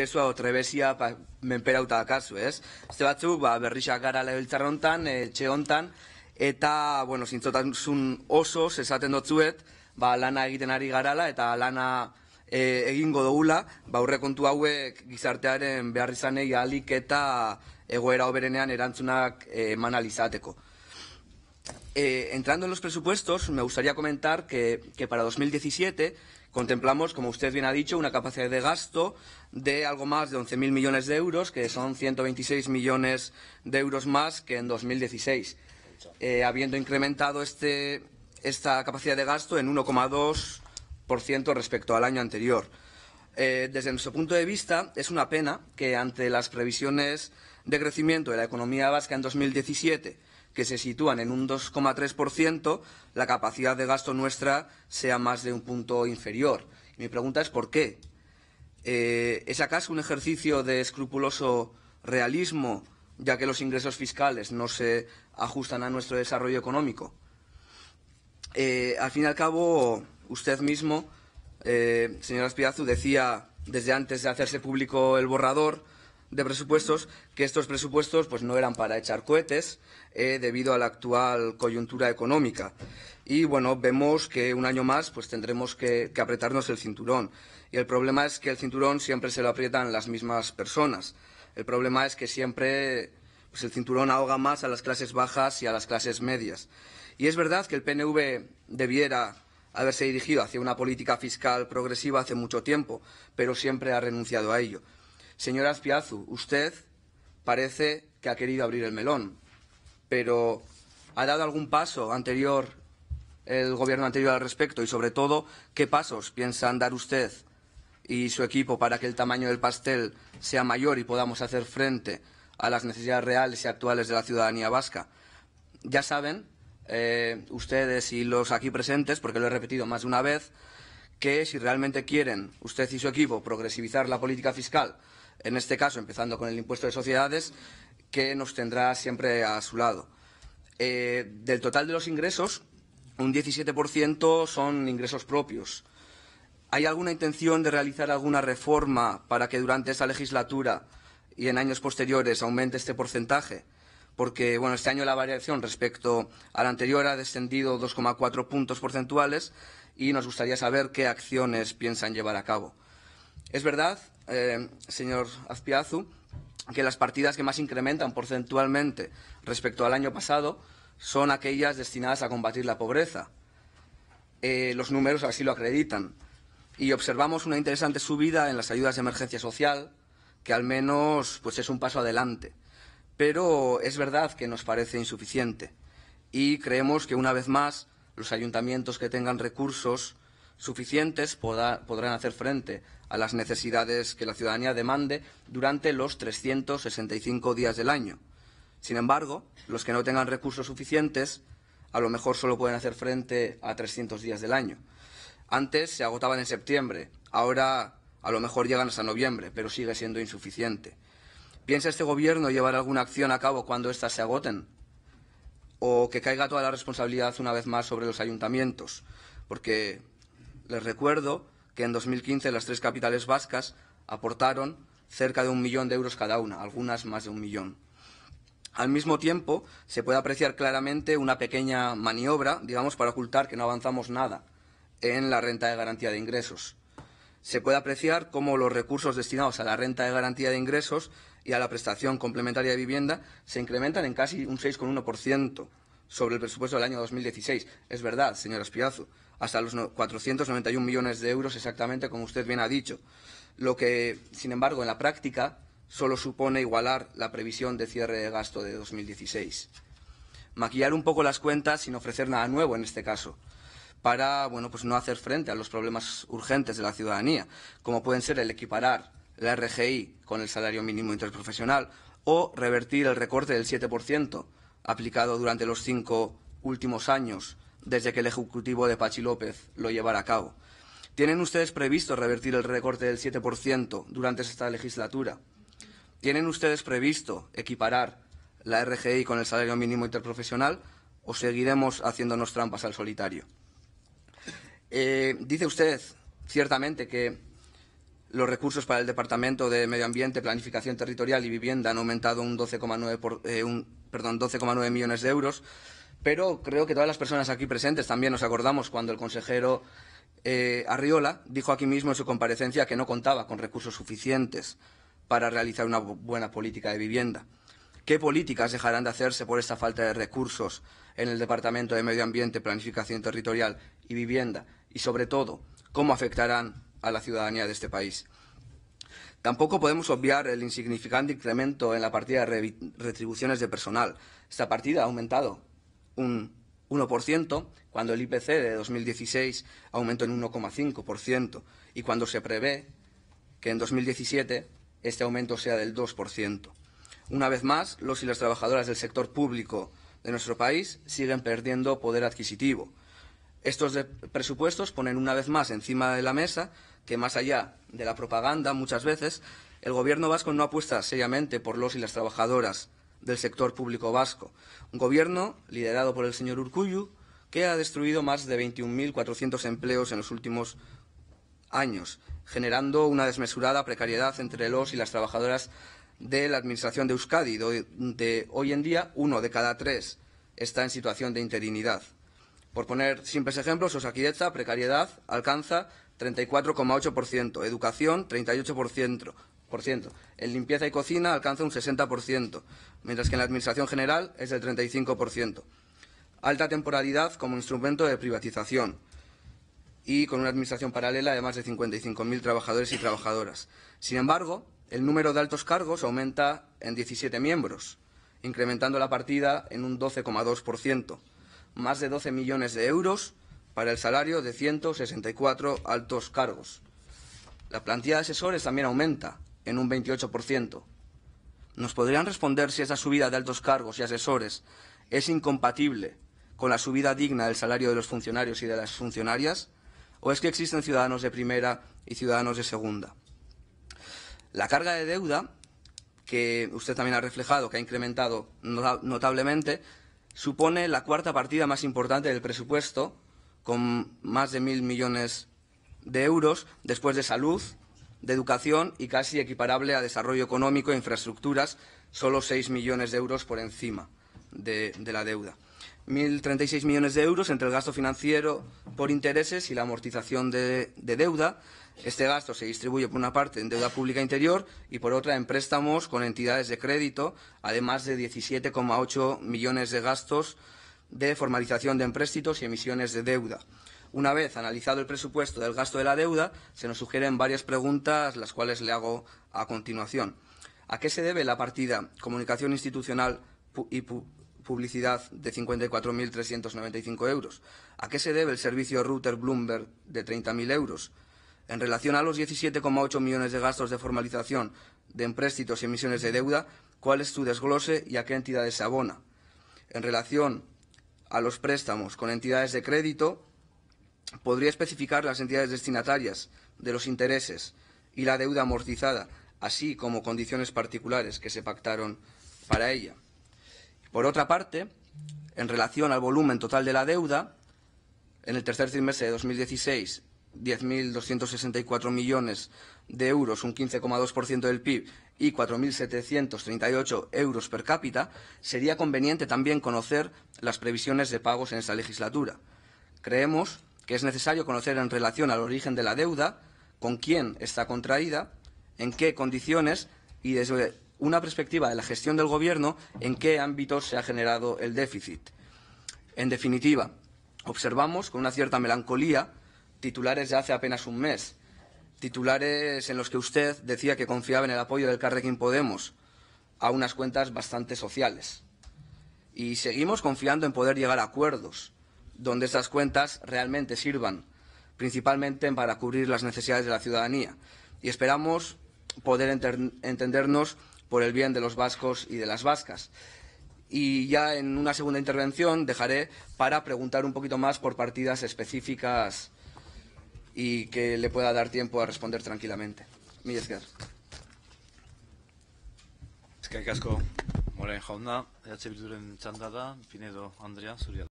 Ez hau, trebezia pa, menperauta akazu, ez? Zer batzuk, ba, berrixak gara lehiltzar honetan, e, eh, txe honetan, eta, bueno, zintzotasun oso, esaten dotzuet, ba, lana egiten ari garala, eta lana eh, egingo dugula, ba, kontu hauek gizartearen beharri zanei alik eta egoera oberenean erantzunak eh, eman alizateko. entrando en los presupuestos, me gustaría comentar que, que para 2017, Contemplamos, como usted bien ha dicho, una capacidad de gasto de algo más de 11.000 millones de euros, que son 126 millones de euros más que en 2016, eh, habiendo incrementado este, esta capacidad de gasto en 1,2% respecto al año anterior. Eh, desde nuestro punto de vista, es una pena que ante las previsiones de crecimiento de la economía vasca en 2017 que se sitúan en un 2,3%, la capacidad de gasto nuestra sea más de un punto inferior. mi pregunta es ¿por qué? Eh, ¿Es acaso un ejercicio de escrupuloso realismo, ya que los ingresos fiscales no se ajustan a nuestro desarrollo económico? Eh, al fin y al cabo, usted mismo, señora eh, señor decía desde antes de hacerse público el borrador, de presupuestos que estos presupuestos pues no eran para echar cohetes eh, debido a la actual coyuntura económica y bueno vemos que un año más pues tendremos que, apretarnos el cinturón y el problema es que el cinturón siempre se lo aprietan las mismas personas el problema es que siempre pues, el cinturón ahoga más a las clases bajas y a las clases medias y es verdad que el PNV debiera haberse dirigido hacia una política fiscal progresiva hace mucho tiempo pero siempre ha renunciado a ello Señora Aspiazu, usted parece que ha querido abrir el melón, pero ¿ha dado algún paso anterior el gobierno anterior al respecto? Y sobre todo, ¿qué pasos piensan dar usted y su equipo para que el tamaño del pastel sea mayor y podamos hacer frente a las necesidades reales y actuales de la ciudadanía vasca? Ya saben, eh, ustedes y los aquí presentes, porque lo he repetido más de una vez, que si realmente quieren usted y su equipo progresivizar la política fiscal en este caso empezando con el impuesto de sociedades, que nos tendrá siempre a su lado. Eh, del total de los ingresos, un 17% son ingresos propios. ¿Hay alguna intención de realizar alguna reforma para que durante esta legislatura y en años posteriores aumente este porcentaje? Porque bueno, este año la variación respecto a la anterior ha descendido 2,4 puntos porcentuales y nos gustaría saber qué acciones piensan llevar a cabo. Es verdad eh, señor Azpiazu, que las partidas que más incrementan porcentualmente respecto al año pasado son aquellas destinadas a combatir la pobreza. Eh, los números así lo acreditan. Y observamos una interesante subida en las ayudas de emergencia social, que al menos pues, es un paso adelante. Pero es verdad que nos parece insuficiente y creemos que una vez más los ayuntamientos que tengan recursos suficientes podrán hacer frente a las necesidades que la ciudadanía demande durante los 365 días del año. Sin embargo, los que no tengan recursos suficientes a lo mejor solo pueden hacer frente a 300 días del año. Antes se agotaban en septiembre, ahora a lo mejor llegan hasta noviembre, pero sigue siendo insuficiente. ¿Piensa este Gobierno llevar alguna acción a cabo cuando éstas se agoten? ¿O que caiga toda la responsabilidad una vez más sobre los ayuntamientos? Porque les recuerdo que en 2015 las tres capitales vascas aportaron cerca de un millón de euros cada una, algunas más de un millón. Al mismo tiempo, se puede apreciar claramente una pequeña maniobra, digamos, para ocultar que no avanzamos nada en la renta de garantía de ingresos. Se puede apreciar cómo los recursos destinados a la renta de garantía de ingresos y a la prestación complementaria de vivienda se incrementan en casi un 6,1% sobre el presupuesto del año 2016. Es verdad, señor Espiazo hasta los 491 millones de euros exactamente, como usted bien ha dicho, lo que, sin embargo, en la práctica solo supone igualar la previsión de cierre de gasto de 2016. Maquillar un poco las cuentas sin ofrecer nada nuevo en este caso para bueno, pues no hacer frente a los problemas urgentes de la ciudadanía, como pueden ser el equiparar la RGI con el salario mínimo interprofesional o revertir el recorte del 7% aplicado durante los cinco últimos años desde que el Ejecutivo de Pachi López lo llevara a cabo. ¿Tienen ustedes previsto revertir el recorte del 7% durante esta legislatura? ¿Tienen ustedes previsto equiparar la RGI con el salario mínimo interprofesional o seguiremos haciéndonos trampas al solitario? Eh, dice usted, ciertamente, que los recursos para el Departamento de Medio Ambiente, Planificación Territorial y Vivienda han aumentado un 12,9 eh, millones de euros pero creo que todas las personas aquí presentes también nos acordamos cuando el consejero eh, Arriola dijo aquí mismo en su comparecencia que no contaba con recursos suficientes para realizar una buena política de vivienda. ¿Qué políticas dejarán de hacerse por esta falta de recursos en el Departamento de Medio Ambiente, Planificación Territorial y Vivienda? Y sobre todo, ¿cómo afectarán a la ciudadanía de este país? Tampoco podemos obviar el insignificante incremento en la partida de retribuciones de personal. Esta partida ha aumentado un 1%, cuando el IPC de 2016 aumentó en 1,5% y cuando se prevé que en 2017 este aumento sea del 2%. Una vez más, los y las trabajadoras del sector público de nuestro país siguen perdiendo poder adquisitivo. Estos presupuestos ponen una vez más encima de la mesa que más allá de la propaganda muchas veces el gobierno vasco no apuesta seriamente por los y las trabajadoras del sector público vasco. Un gobierno liderado por el señor Urcuyu que ha destruido más de 21.400 empleos en los últimos años, generando una desmesurada precariedad entre los y las trabajadoras de la Administración de Euskadi. donde hoy en día, uno de cada tres está en situación de interinidad. Por poner simples ejemplos, Osakidecha, precariedad, alcanza 34,8%, educación 38%, en limpieza y cocina alcanza un 60%, mientras que en la Administración General es del 35%. Alta temporalidad como instrumento de privatización y con una administración paralela de más de 55.000 trabajadores y trabajadoras. Sin embargo, el número de altos cargos aumenta en 17 miembros, incrementando la partida en un 12,2%, más de 12 millones de euros para el salario de 164 altos cargos. La plantilla de asesores también aumenta, en un 28%. ¿Nos podrían responder si esa subida de altos cargos y asesores es incompatible con la subida digna del salario de los funcionarios y de las funcionarias? ¿O es que existen ciudadanos de primera y ciudadanos de segunda? La carga de deuda, que usted también ha reflejado, que ha incrementado notablemente, supone la cuarta partida más importante del presupuesto, con más de mil millones de euros, después de salud, de educación y casi equiparable a desarrollo económico e infraestructuras, solo 6 millones de euros por encima de, la deuda. 1.036 millones de euros entre el gasto financiero por intereses y la amortización de, de, deuda. Este gasto se distribuye por una parte en deuda pública interior y por otra en préstamos con entidades de crédito, además de 17,8 millones de gastos de formalización de empréstitos y emisiones de deuda. Una vez analizado el presupuesto del gasto de la deuda, se nos sugieren varias preguntas, las cuales le hago a continuación. ¿A qué se debe la partida Comunicación Institucional y Publicidad de 54.395 euros? ¿A qué se debe el servicio router Bloomberg de 30.000 euros? En relación a los 17,8 millones de gastos de formalización de empréstitos y emisiones de deuda, ¿cuál es su desglose y a qué entidades se abona? En relación a los préstamos con entidades de crédito, podría especificar las entidades destinatarias de los intereses y la deuda amortizada, así como condiciones particulares que se pactaron para ella. Por otra parte, en relación al volumen total de la deuda, en el tercer trimestre de 2016, 10.264 millones de euros, un 15,2% del PIB y 4.738 euros per cápita, sería conveniente también conocer las previsiones de pagos en esta legislatura. Creemos que es necesario conocer en relación al origen de la deuda, con quién está contraída, en qué condiciones y desde una perspectiva de la gestión del Gobierno, en qué ámbitos se ha generado el déficit. En definitiva, observamos con una cierta melancolía titulares de hace apenas un mes, titulares en los que usted decía que confiaba en el apoyo del Carrequín Podemos a unas cuentas bastante sociales. Y seguimos confiando en poder llegar a acuerdos, donde estas cuentas realmente sirvan, principalmente para cubrir las necesidades de la ciudadanía. Y esperamos poder entendernos por el bien de los vascos y de las vascas. Y ya en una segunda intervención dejaré para preguntar un poquito más por partidas específicas y que le pueda dar tiempo a responder tranquilamente. Eh, andrea,